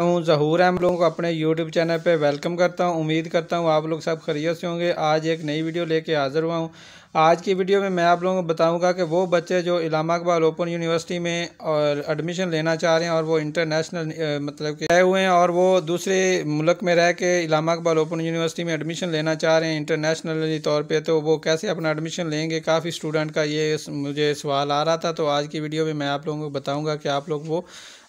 हूँ ज़हूर हम लोगों को अपने YouTube चैनल पे वेलकम करता हूँ उम्मीद करता हूँ आप लोग सब खरीत से होंगे आज एक नई वीडियो लेके हाज़िर हुआ हूँ आज की वीडियो में मैं आप लोगों को बताऊंगा कि वो बच्चे जो इलामा अकबाल ओपन यूनिवर्सिटी में और एडमिशन लेना चाह रहे हैं और वो इंटरनेशनल मतलब कि आए हुए हैं और वो दूसरे मुल्क में रह के इलामा अकबाल ओपन यूनिवर्सिटी में एडमिशन लेना चाह रहे हैं इंटरनेशनली तौर पे तो वो कैसे अपना एडमिशन लेंगे काफ़ी स्टूडेंट का ये मुझे सवाल आ रहा था तो आज की वीडियो में मैं आप लोगों को बताऊँगा कि आप लोग वो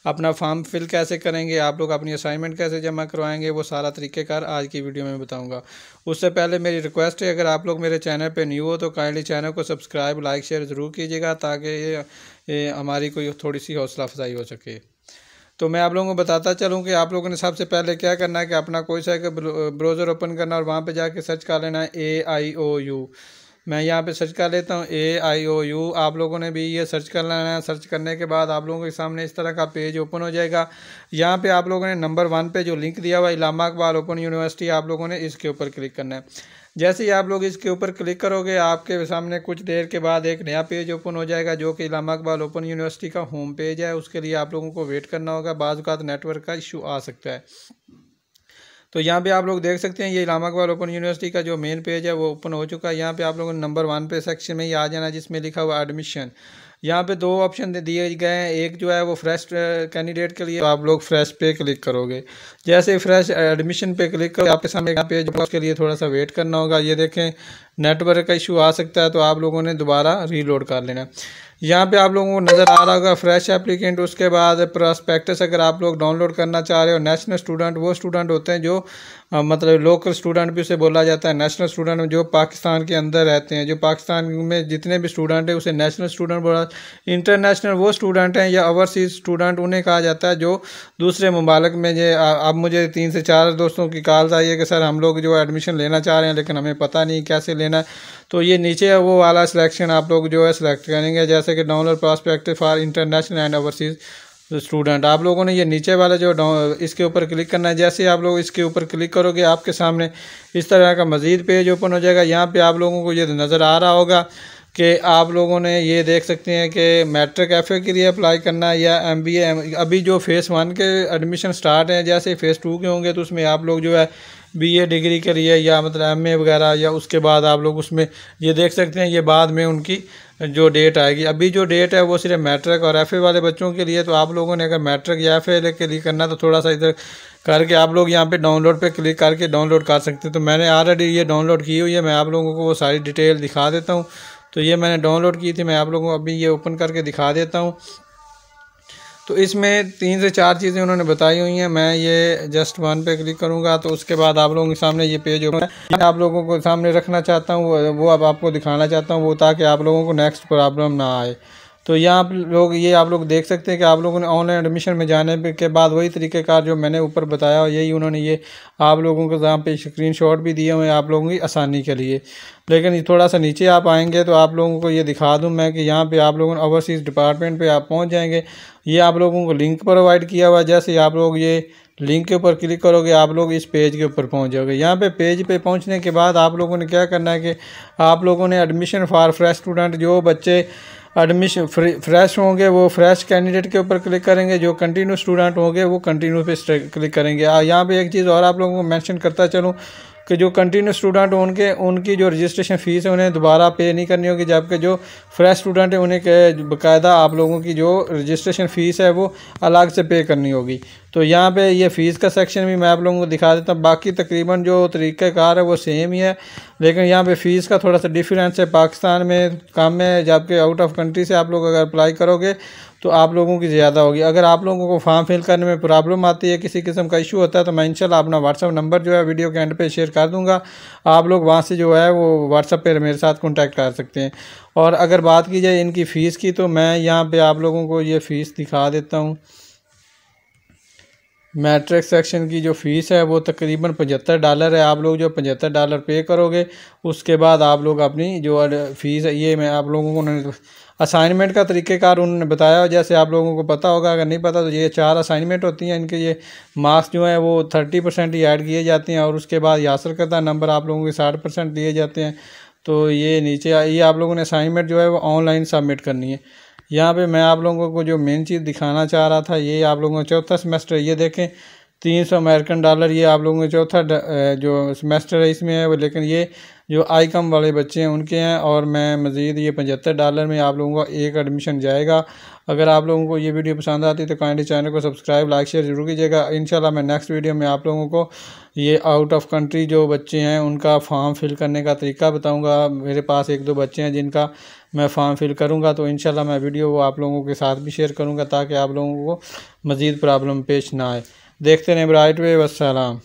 अपना फॉर्म फिल कैसे करेंगे आप लोग अपनी असाइनमेंट कैसे जमा करवाएंगे वो सारा तरीक़ेकार आज की वीडियो में बताऊँगा उससे पहले मेरी रिक्वेस्ट है अगर आप लोग मेरे चैनल पर न्यू हो तो काइंडली चैनल को सब्सक्राइब लाइक शेयर ज़रूर कीजिएगा ताकि ये हमारी कोई थोड़ी सी हौसला अफजाई हो सके तो मैं आप लोगों को बताता चलूँ कि आप लोगों ने सबसे पहले क्या करना है कि अपना कोई सा ब्रोज़र ब्राउज़र ओपन करना और वहाँ पे जाके सर्च कर लेना है ए आई ओ यू मैं यहाँ पे सर्च कर लेता हूँ ए आई ओ यू आप लोगों ने भी ये सर्च कर लेना है सर्च करने के बाद आप लोगों के सामने इस तरह का पेज ओपन हो जाएगा यहाँ पे आप लोगों ने नंबर वन पे जो लिंक दिया हुआ इलामा अकबाल ओपन यूनिवर्सिटी आप लोगों ने इसके ऊपर क्लिक करना है जैसे ही आप लोग इसके ऊपर क्लिक करोगे आपके सामने कुछ देर के बाद एक नया पेज ओपन हो जाएगा जो कि इलामा अकबाल ओपन यूनिवर्सिटी का होम पेज है उसके लिए आप लोगों को वेट करना होगा बाज़ात नेटवर्क का इशू आ सकता है तो यहाँ पे आप लोग देख सकते हैं ये इलामा अकबर ओपन यूनिवर्सिटी का जो मेन पेज है वो ओपन हो चुका है यहाँ पे आप लोगों ने नंबर वन पे सेक्शन में ही आ जाना जिसमें लिखा हुआ एडमिशन यहाँ पे दो ऑप्शन दिए गए हैं एक जो है वो फ्रेश कैंडिडेट के लिए तो आप लोग फ्रेश पे क्लिक करोगे जैसे फ्रेश एडमिशन पे क्लिक करोगे आपके सामने यहाँ पेज उसके लिए थोड़ा सा वेट करना होगा ये देखें नेटवर्क का इशू आ सकता है तो आप लोगों ने दोबारा रीलोड कर लेना यहाँ पे आप लोगों को नज़र आ रहा होगा फ्रेश एप्लीकेंट उसके बाद प्रोस्पेक्टस अगर आप लोग डाउनलोड करना चाह रहे हो नेशनल स्टूडेंट वो स्टूडेंट होते हैं जो आ, मतलब लोकल स्टूडेंट भी उसे बोला जाता है नेशनल स्टूडेंट जो पाकिस्तान के अंदर रहते हैं जो पाकिस्तान में जितने भी स्टूडेंट हैं उसे नेशनल स्टूडेंट बोला इंटरनेशनल वो स्टूडेंट हैं या ओवरसीज स्टूडेंट उन्हें कहा जाता है जो दूसरे ममालक में ये अब मुझे तीन से चार दोस्तों की कॉल्स आई है कि सर हम लोग जो एडमिशन लेना चाह रहे हैं लेकिन हमें पता नहीं कैसे लेना लेना तो ये नीचे है वो वाला सिलेक्शन आप लोग जो है सिलेक्ट करेंगे जैसे कि download prospect for international and overseas student आप लोगों ने ये नीचे वाला जो इसके ऊपर क्लिक करना है जैसे आप लोग इसके ऊपर क्लिक करोगे आपके सामने इस तरह का मज़ीद पेज ओपन हो जाएगा यहाँ पे आप लोगों को ये नज़र आ रहा होगा कि आप लोगों ने ये देख सकते हैं कि मैट्रिक एफ के लिए अप्लाई करना है या एम बी ए अभी जो फ़ेज़ वन के एडमिशन स्टार्ट हैं जैसे फ़ेज़ टू के होंगे तो उसमें आप लोग जो है बीए डिग्री करिए या मतलब एमए वगैरह या उसके बाद आप लोग उसमें ये देख सकते हैं ये बाद में उनकी जो डेट आएगी अभी जो डेट है वो सिर्फ मैट्रिक और एफ वाले बच्चों के लिए तो आप लोगों ने अगर मैट्रिक या एफ के लिए करना तो थोड़ा सा इधर करके आप लोग यहाँ पे डाउनलोड पे क्लिक करके डाउनलोड कर सकते हैं तो मैंने ऑलरेडी ये डाउनलोड की हुई है मैं आप लोगों को वो सारी डिटेल दिखा देता हूँ तो ये मैंने डाउनलोड की थी मैं आप लोगों को अभी ये ओपन करके दिखा देता हूँ तो इसमें तीन से चार चीज़ें उन्होंने बताई हुई हैं मैं ये जस्ट वन पे क्लिक करूँगा तो उसके बाद आप लोगों के सामने ये पेज होगा मैं आप लोगों को सामने रखना चाहता हूँ वो अब आपको दिखाना चाहता हूँ वो ताकि आप लोगों को नेक्स्ट प्रॉब्लम ना आए तो यहाँ आप लोग ये आप लोग देख सकते हैं कि आप लोगों ने ऑनलाइन एडमिशन में जाने के बाद वही तरीक़ेकार जो मैंने ऊपर बताया यही उन्होंने ये आप लोगों को यहाँ पे शॉट भी दिए हुए हैं आप लोगों की आसानी के लिए लेकिन थोड़ा सा नीचे आप आएंगे तो आप लोगों को ये दिखा दूँ मैं कि यहाँ पर आप लोगों ने ओवरसीज़ डिपार्टमेंट पर आप पहुँच जाएँगे ये आप लोगों को लिंक प्रोवाइड किया हुआ जैसे आप लोग ये लिंक के ऊपर क्लिक करोगे आप लोग इस पेज के ऊपर पहुंच जाओगे यहाँ पे पेज पे पहुंचने के बाद आप लोगों ने क्या करना है कि आप लोगों ने एडमिशन फॉर फ्रेश स्टूडेंट जो बच्चे एडमिशन फ्रेश होंगे वो फ्रेश कैंडिडेट के ऊपर क्लिक करेंगे जो कंटिन्यू स्टूडेंट होंगे वो कंटिन्यू पे क्लिक करेंगे यहाँ पे एक चीज़ और आप लोगों को मैंशन करता चलूँ कि जो कंटिन्यू स्टूडेंट उनके उनकी जो रजिस्ट्रेशन फ़ीस है उन्हें दोबारा पे नहीं करनी होगी जबकि जो फ्रेश स्टूडेंट है उन्हें बाकायदा आप लोगों की जो रजिस्ट्रेशन फ़ीस है वो अलग से पे करनी होगी तो यहाँ पे ये फ़ीस का सेक्शन भी मैं आप लोगों को दिखा देता हूँ बाकी तकरीबन जो तरीक़ाकार है वो सेम ही है लेकिन यहाँ पे फ़ीस का थोड़ा सा डिफरेंस है पाकिस्तान में कम है जबकि आउट ऑफ कंट्री से आप लोग अगर अप्लाई करोगे तो आप लोगों की ज़्यादा होगी अगर आप लोगों को फॉर्म फिल करने में प्रॉब्लम आती है किसी किस्म का इशू होता है तो मैं इनशाला अपना व्हाट्सअप नंबर जो है वीडियो के एंड पे शेयर कर दूंगा आप लोग वहाँ से जो है वो व्हाट्सअप पर मेरे साथ कॉन्टैक्ट कर सकते हैं और अगर बात की जाए इनकी फ़ीस की तो मैं यहाँ पर आप लोगों को ये फ़ीस दिखा देता हूँ मैट्रिक सेक्शन की जो फ़ीस है वो तकरीबन पचहत्तर डॉलर है आप लोग जो पचहत्तर डॉलर पे करोगे उसके बाद आप लोग अपनी जो फ़ीस है ये मैं आप लोगों को उन्होंने असाइनमेंट का तरीक़ेकार उन्होंने बताया जैसे आप लोगों को पता होगा अगर नहीं पता तो ये चार असाइनमेंट होती हैं इनके ये मार्क्स जो हैं वो थर्टी परसेंट ही ऐड किए जाते हैं और उसके बाद यासर करता नंबर आप लोगों के साठ परसेंट दिए जाते हैं तो ये नीचे ये आप लोगों ने असाइनमेंट जो है वो ऑनलाइन सबमिट करनी है यहाँ पे मैं आप लोगों को जो मेन चीज़ दिखाना चाह रहा था ये आप लोगों का चौथा सेमेस्टर ये देखें तीन सौ अमेरिकन डॉलर ये आप लोगों का चौथा जो सेमेस्टर है इसमें है लेकिन ये जो आई कम वाले बच्चे हैं उनके हैं और मैं मज़ीद ये पचहत्तर डॉलर में आप लोगों का एक एडमिशन जाएगा अगर आप लोगों को ये वीडियो पसंद आती है तो काइंडली चैनल को सब्सक्राइब लाइक शेयर ज़रूर कीजिएगा इन मैं नेक्स्ट वीडियो में आप लोगों को ये आउट ऑफ कंट्री जो बच्चे हैं उनका फॉर्म फिल करने का तरीका बताऊँगा मेरे पास एक दो बच्चे हैं जिनका मैं फॉर्म फिल करूँगा तो इन मैं वीडियो वो आप लोगों के साथ भी शेयर करूँगा ताकि आप लोगों को मज़ीद प्रॉब्लम पेश ना आए देखते रहें ब्राइट वे वसलम